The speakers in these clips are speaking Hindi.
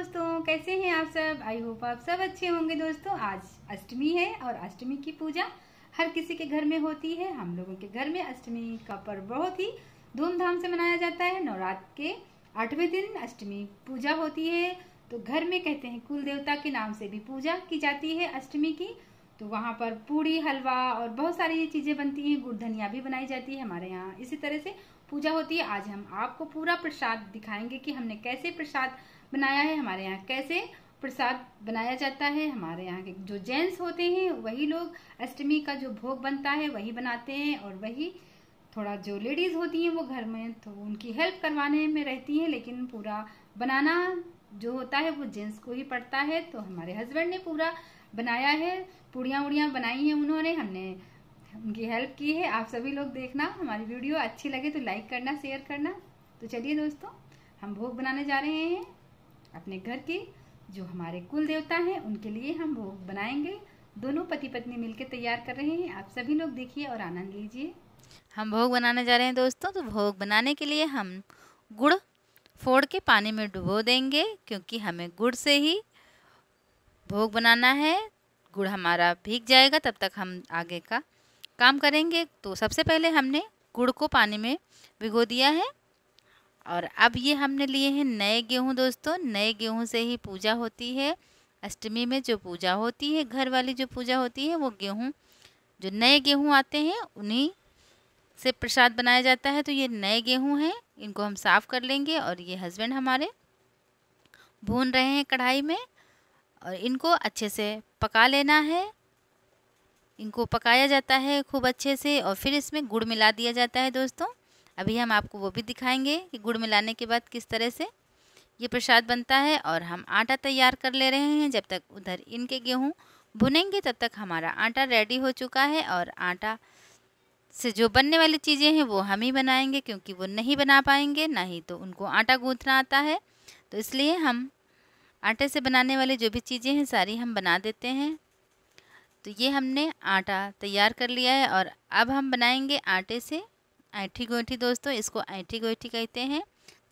दोस्तों कैसे हैं आप सब आई होप आप सब अच्छे होंगे दोस्तों आज अष्टमी है और अष्टमी की पूजा हर किसी के घर में होती है हम लोगों के घर में अष्टमी का पर्व बहुत ही धूमधाम से मनाया जाता है नवरात्र के आठवें दिन अष्टमी पूजा होती है तो घर में कहते हैं कुल देवता के नाम से भी पूजा की जाती है अष्टमी की तो वहाँ पर पूड़ी हलवा और बहुत सारी चीज़ें बनती हैं गुड़ धनिया भी बनाई जाती है हमारे यहाँ इसी तरह से पूजा होती है आज हम आपको पूरा प्रसाद दिखाएंगे कि हमने कैसे प्रसाद बनाया है हमारे यहाँ कैसे प्रसाद बनाया जाता है हमारे यहाँ के जो जेंट्स होते हैं वही लोग अष्टमी का जो भोग बनता है वही बनाते हैं और वही थोड़ा जो लेडीज होती हैं वो घर में तो उनकी हेल्प करवाने में रहती हैं लेकिन पूरा बनाना जो होता है वो जेंट्स को ही पड़ता है तो हमारे हस्बैंड ने पूरा बनाया है पूड़ियाँ उड़ियाँ बनाई हैं उन्होंने हमने उनकी हेल्प की है आप सभी लोग देखना हमारी वीडियो अच्छी लगे तो लाइक करना शेयर करना तो चलिए दोस्तों हम भोग बनाने जा रहे हैं अपने घर के जो हमारे कुल देवता हैं उनके लिए हम भोग बनाएंगे दोनों पति पत्नी मिलकर तैयार कर रहे हैं आप सभी लोग देखिए और आनंद लीजिए हम भोग बनाने जा रहे हैं दोस्तों तो भोग बनाने के लिए हम गुड़ फोड़ के पानी में डुबो देंगे क्योंकि हमें गुड़ से ही भोग बनाना है गुड़ हमारा भीग जाएगा तब तक हम आगे का काम करेंगे तो सबसे पहले हमने गुड़ को पानी में भिगो दिया है और अब ये हमने लिए हैं नए गेहूं दोस्तों नए गेहूं से ही पूजा होती है अष्टमी में जो पूजा होती है घर वाली जो पूजा होती है वो गेहूं जो नए गेहूं आते हैं उन्हीं से प्रसाद बनाया जाता है तो ये नए गेहूं हैं इनको हम साफ़ कर लेंगे और ये हस्बैंड हमारे भून रहे हैं कढ़ाई में और इनको अच्छे से पका लेना है इनको पकाया जाता है खूब अच्छे से और फिर इसमें गुड़ मिला दिया जाता है दोस्तों अभी हम आपको वो भी दिखाएंगे कि गुड़ मिलाने के बाद किस तरह से ये प्रसाद बनता है और हम आटा तैयार कर ले रहे हैं जब तक उधर इनके गेहूँ भुनेंगे तब तक हमारा आटा रेडी हो चुका है और आटा से जो बनने वाली चीज़ें हैं वो हम ही बनाएंगे क्योंकि वो नहीं बना पाएंगे ना ही तो उनको आटा गूँथना आता है तो इसलिए हम आटे से बनाने वाली जो भी चीज़ें हैं सारी हम बना देते हैं तो ये हमने आटा तैयार कर लिया है और अब हम बनाएंगे आटे से ऐठी गोइठी दोस्तों इसको ऐठी गोइठी कहते हैं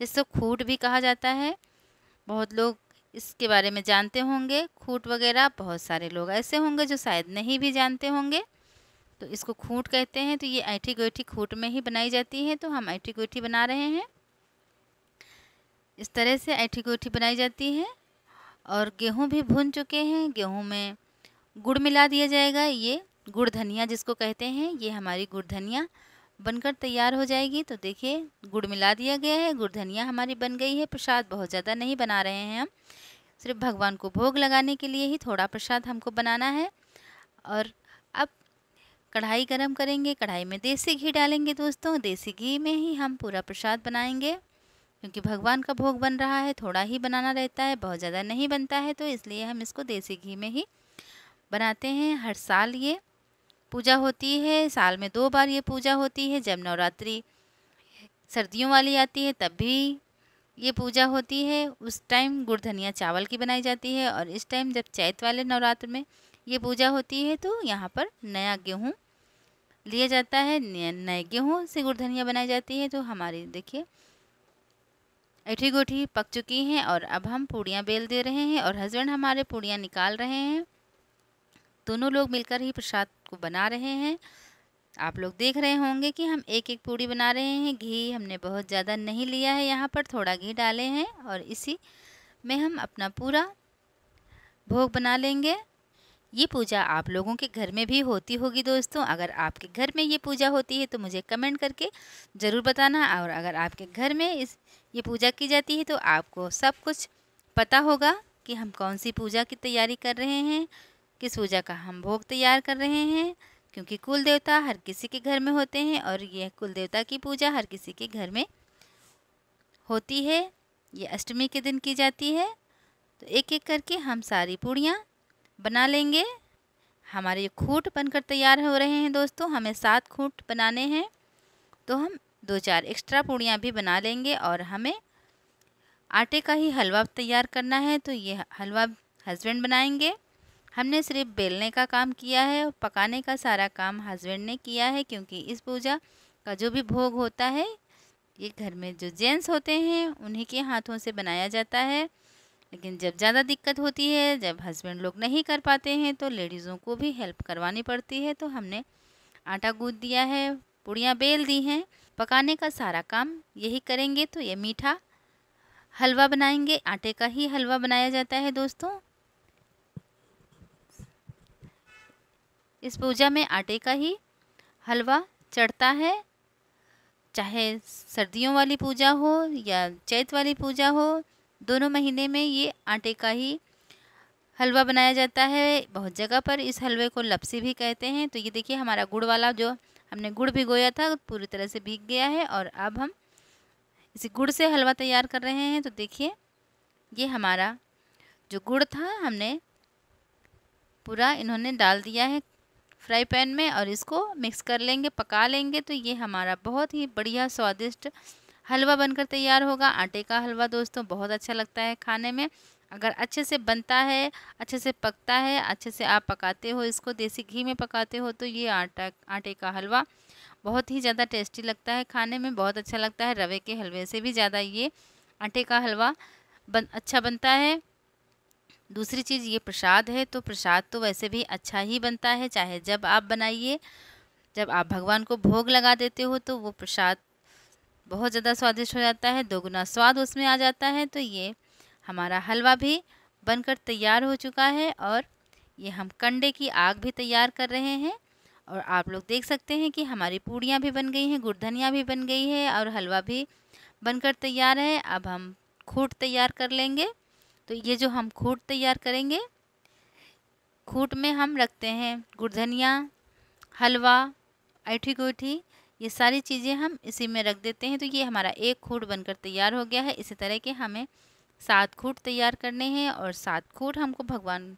जिसको खूट भी कहा जाता है बहुत लोग इसके बारे में जानते होंगे खूट वगैरह बहुत सारे लोग ऐसे होंगे जो शायद नहीं भी जानते होंगे तो इसको खूट कहते हैं तो ये ऐठी गोइठी खूट में ही बनाई जाती है तो हम ऐठी गोइठी बना रहे हैं इस तरह से ऐठी गोइठी बनाई जाती है और गेहूँ भी भून चुके हैं गेहूँ में गुड़ मिला दिया जाएगा ये गुड़ धनिया जिसको कहते हैं ये हमारी गुड़ धनिया बनकर तैयार हो जाएगी तो देखिए गुड़ मिला दिया गया है गुड़ धनिया हमारी बन गई है प्रसाद बहुत ज़्यादा नहीं बना रहे हैं हम सिर्फ भगवान को भोग लगाने के लिए ही थोड़ा प्रसाद हमको बनाना है और अब कढ़ाई गरम करेंगे कढ़ाई में देसी घी डालेंगे दोस्तों देसी घी में ही हम पूरा प्रसाद बनाएंगे क्योंकि भगवान का भोग बन रहा है थोड़ा ही बनाना रहता है बहुत ज़्यादा नहीं बनता है तो इसलिए हम इसको देसी घी में ही बनाते हैं हर साल ये पूजा होती है साल में दो बार ये पूजा होती है जब नवरात्रि सर्दियों वाली आती है तब भी ये पूजा होती है उस टाइम गुड़ धनिया चावल की बनाई जाती है और इस टाइम जब चैत वाले नवरात्र में ये पूजा होती है तो यहाँ पर नया गेहूँ लिया जाता है नए गेहूँ से गुड़ धनिया बनाई जाती है तो हमारी देखिए ऐठी गोठी पक चुकी हैं और अब हम पूड़ियाँ बेल दे रहे हैं और हस्बैंड हमारे पूड़ियाँ निकाल रहे हैं दोनों लोग मिलकर ही प्रसाद को बना रहे हैं आप लोग देख रहे होंगे कि हम एक एक पूड़ी बना रहे हैं घी हमने बहुत ज़्यादा नहीं लिया है यहाँ पर थोड़ा घी डाले हैं और इसी में हम अपना पूरा भोग बना लेंगे ये पूजा आप लोगों के घर में भी होती होगी दोस्तों अगर आपके घर में ये पूजा होती है तो मुझे कमेंट करके ज़रूर बताना और अगर आपके घर में इस ये पूजा की जाती है तो आपको सब कुछ पता होगा कि हम कौन सी पूजा की तैयारी कर रहे हैं किस पूजा का हम भोग तैयार कर रहे हैं क्योंकि कुल देवता हर किसी के घर में होते हैं और यह कुल देवता की पूजा हर किसी के घर में होती है ये अष्टमी के दिन की जाती है तो एक एक करके हम सारी पूड़ियाँ बना लेंगे हमारे ये खूट बनकर तैयार हो रहे हैं दोस्तों हमें सात खूट बनाने हैं तो हम दो चार एक्स्ट्रा पूड़ियाँ भी बना लेंगे और हमें आटे का ही हलवा तैयार करना है तो ये हलवा हस्बैंड बनाएंगे हमने सिर्फ बेलने का काम किया है और पकाने का सारा काम हस्बैंड ने किया है क्योंकि इस पूजा का जो भी भोग होता है ये घर में जो जेंट्स होते हैं उन्हीं के हाथों से बनाया जाता है लेकिन जब ज़्यादा दिक्कत होती है जब हस्बैंड लोग नहीं कर पाते हैं तो लेडीज़ों को भी हेल्प करवानी पड़ती है तो हमने आटा गूँद दिया है पूड़ियाँ बेल दी हैं पकाने का सारा काम यही करेंगे तो ये मीठा हलवा बनाएंगे आटे का ही हलवा बनाया जाता है दोस्तों इस पूजा में आटे का ही हलवा चढ़ता है चाहे सर्दियों वाली पूजा हो या चैत वाली पूजा हो दोनों महीने में ये आटे का ही हलवा बनाया जाता है बहुत जगह पर इस हलवे को लपसी भी कहते हैं तो ये देखिए हमारा गुड़ वाला जो हमने गुड़ भिगोया था पूरी तरह से भीग गया है और अब हम इसी गुड़ से हलवा तैयार कर रहे हैं तो देखिए ये हमारा जो गुड़ था हमने पूरा इन्होंने डाल दिया है फ्राई पैन में और इसको मिक्स कर लेंगे पका लेंगे तो ये हमारा बहुत ही बढ़िया स्वादिष्ट हलवा बनकर तैयार होगा आटे का हलवा दोस्तों बहुत अच्छा लगता है खाने में अगर अच्छे से बनता है अच्छे से पकता है अच्छे से आप पकाते हो इसको देसी घी में पकाते हो तो ये आटा आटे का हलवा बहुत ही ज़्यादा टेस्टी लगता है खाने में बहुत अच्छा लगता है रवे के हलवे से भी ज़्यादा ये आटे का हलवा बन अच्छा बनता है दूसरी चीज़ ये प्रसाद है तो प्रसाद तो वैसे भी अच्छा ही बनता है चाहे जब आप बनाइए जब आप भगवान को भोग लगा देते हो तो वो प्रसाद बहुत ज़्यादा स्वादिष्ट हो जाता है दोगुना स्वाद उसमें आ जाता है तो ये हमारा हलवा भी बनकर तैयार हो चुका है और ये हम कंडे की आग भी तैयार कर रहे हैं और आप लोग देख सकते हैं कि हमारी पूड़ियाँ भी बन गई हैं गुड़धनिया भी बन गई है और हलवा भी बनकर तैयार है अब हम खूट तैयार कर लेंगे तो ये जो हम खूट तैयार करेंगे खूट में हम रखते हैं गुड़धनिया हलवा ऐठी गोठी ये सारी चीज़ें हम इसी में रख देते हैं तो ये हमारा एक खूट बनकर तैयार हो गया है इसी तरह के हमें सात खूट तैयार करने हैं और सात खूट हमको भगवान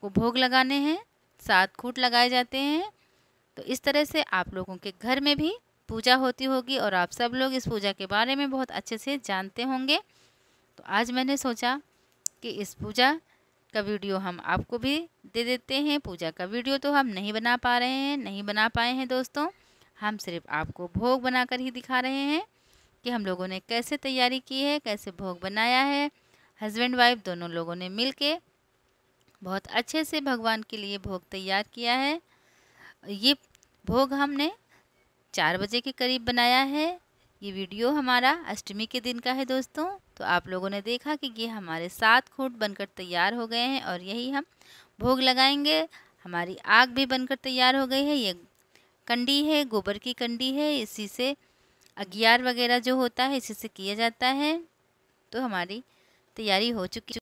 को भोग लगाने हैं सात खूट लगाए जाते हैं तो इस तरह से आप लोगों के घर में भी पूजा होती होगी और आप सब लोग इस पूजा के बारे में बहुत अच्छे से जानते होंगे तो आज मैंने सोचा कि इस पूजा का वीडियो हम आपको भी दे देते हैं पूजा का वीडियो तो हम नहीं बना पा रहे हैं नहीं बना पाए हैं दोस्तों हम सिर्फ आपको भोग बनाकर ही दिखा रहे हैं कि हम लोगों ने कैसे तैयारी की है कैसे भोग बनाया है हस्बैंड वाइफ दोनों लोगों ने मिल के बहुत अच्छे से भगवान के लिए भोग तैयार किया है ये भोग हमने चार बजे के करीब बनाया है ये वीडियो हमारा अष्टमी के दिन का है दोस्तों तो आप लोगों ने देखा कि ये हमारे सात खूट बनकर तैयार हो गए हैं और यही हम भोग लगाएंगे हमारी आग भी बनकर तैयार हो गई है ये कंडी है गोबर की कंडी है इसी से अगियार वगैरह जो होता है इसी से किया जाता है तो हमारी तैयारी हो चुकी